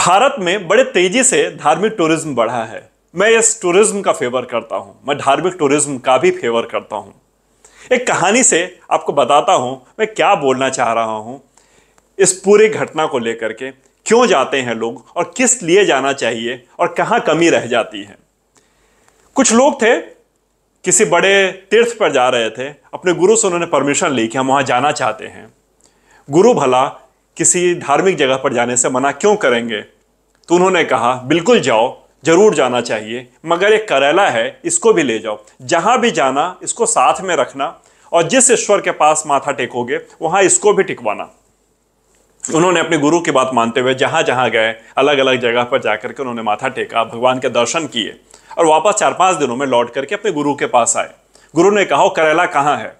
भारत में बड़े तेजी से धार्मिक टूरिज्म बढ़ा है मैं इस टूरिज्म का फेवर करता हूँ मैं धार्मिक टूरिज्म का भी फेवर करता हूँ एक कहानी से आपको बताता हूँ मैं क्या बोलना चाह रहा हूँ इस पूरी घटना को लेकर के क्यों जाते हैं लोग और किस लिए जाना चाहिए और कहाँ कमी रह जाती है कुछ लोग थे किसी बड़े तीर्थ पर जा रहे थे अपने गुरु से उन्होंने परमिशन ली कि हम वहाँ जाना चाहते हैं गुरु भला किसी धार्मिक जगह पर जाने से मना क्यों करेंगे तो उन्होंने कहा बिल्कुल जाओ जरूर जाना चाहिए मगर एक करेला है इसको भी ले जाओ जहाँ भी जाना इसको साथ में रखना और जिस ईश्वर के पास माथा टेकोगे वहाँ इसको भी टिकवाना उन्होंने अपने गुरु की बात मानते हुए जहाँ जहाँ गए अलग अलग जगह पर जाकर के उन्होंने माथा टेका भगवान के दर्शन किए और वापस चार पाँच दिनों में लौट करके अपने गुरु के पास आए गुरु ने कहा करेला कहाँ है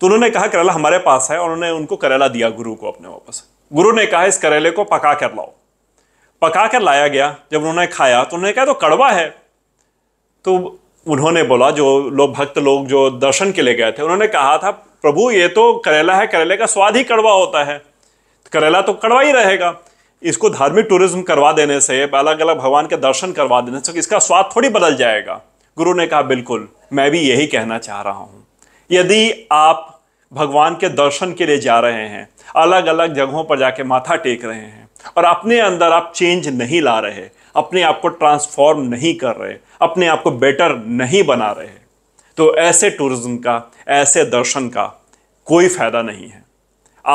तो उन्होंने कहा करेला हमारे पास है और उन्होंने उनको करेला दिया गुरु को अपने वापस गुरु ने कहा इस करेले को पका कर लाओ पका कर लाया गया जब उन्होंने खाया तो उन्होंने कहा तो कड़वा है तो उन्होंने बोला जो लोग भक्त लोग जो दर्शन के लिए गए थे उन्होंने कहा था प्रभु ये तो करेला है करेले का स्वाद ही कड़वा होता है करेला तो कड़वा ही रहेगा इसको धार्मिक टूरिज्म करवा देने से अलग अलग भगवान के दर्शन करवा देने से इसका स्वाद थोड़ी बदल जाएगा गुरु ने कहा बिल्कुल मैं भी यही कहना चाह रहा हूँ यदि आप भगवान के दर्शन के लिए जा रहे हैं अलग अलग जगहों पर जाके माथा टेक रहे हैं और अपने अंदर आप चेंज नहीं ला रहे अपने आप को ट्रांसफॉर्म नहीं कर रहे अपने आप को बेटर नहीं बना रहे तो ऐसे टूरिज्म का ऐसे दर्शन का कोई फ़ायदा नहीं है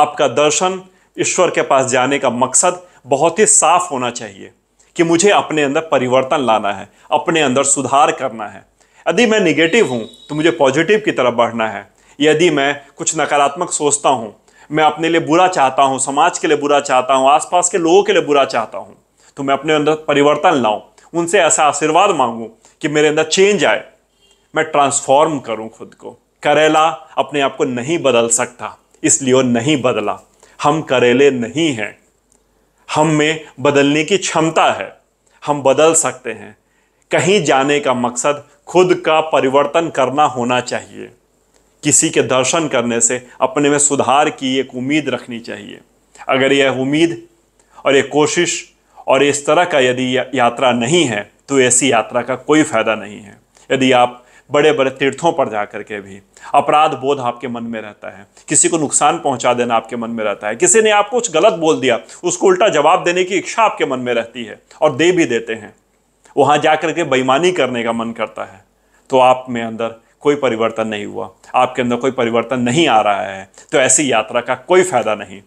आपका दर्शन ईश्वर के पास जाने का मकसद बहुत ही साफ होना चाहिए कि मुझे अपने अंदर परिवर्तन लाना है अपने अंदर सुधार करना है यदि मैं निगेटिव हूँ तो मुझे पॉजिटिव की तरफ बढ़ना है यदि मैं कुछ नकारात्मक सोचता हूँ मैं अपने लिए बुरा चाहता हूँ समाज के लिए बुरा चाहता हूँ आसपास के लोगों के लिए बुरा चाहता हूँ तो मैं अपने अंदर परिवर्तन लाऊं उनसे ऐसा आशीर्वाद मांगूं कि मेरे अंदर चेंज आए मैं ट्रांसफॉर्म करूं खुद को करेला अपने आप को नहीं बदल सकता इसलिए वो नहीं बदला हम करेले नहीं हैं हम में बदलने की क्षमता है हम बदल सकते हैं कहीं जाने का मकसद खुद का परिवर्तन करना होना चाहिए किसी के दर्शन करने से अपने में सुधार की एक उम्मीद रखनी चाहिए अगर यह उम्मीद और ये कोशिश और इस तरह का यदि यात्रा नहीं है तो ऐसी यात्रा का कोई फ़ायदा नहीं है यदि आप बड़े बड़े तीर्थों पर जा करके के भी अपराध बोध आपके मन में रहता है किसी को नुकसान पहुंचा देना आपके मन में रहता है किसी ने आपको कुछ गलत बोल दिया उसको उल्टा जवाब देने की इच्छा आपके मन में रहती है और दे भी देते हैं वहाँ जा कर के बेईमानी करने का मन करता है तो आप में अंदर कोई परिवर्तन नहीं हुआ आपके अंदर कोई परिवर्तन नहीं आ रहा है तो ऐसी यात्रा का कोई फ़ायदा नहीं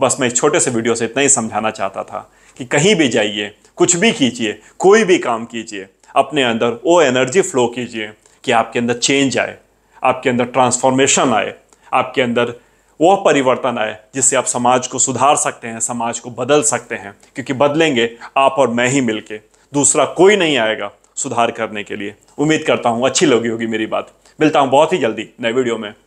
बस मैं इस छोटे से वीडियो से इतना ही समझाना चाहता था कि कहीं भी जाइए कुछ भी कीजिए कोई भी काम कीजिए अपने अंदर वो एनर्जी फ्लो कीजिए कि आपके अंदर चेंज आए आपके अंदर ट्रांसफॉर्मेशन आए आपके अंदर वो परिवर्तन आए जिससे आप समाज को सुधार सकते हैं समाज को बदल सकते हैं क्योंकि बदलेंगे आप और मैं ही मिलके दूसरा कोई नहीं आएगा सुधार करने के लिए उम्मीद करता हूँ अच्छी लगी होगी मेरी बात मिलता हूँ बहुत ही जल्दी नए वीडियो में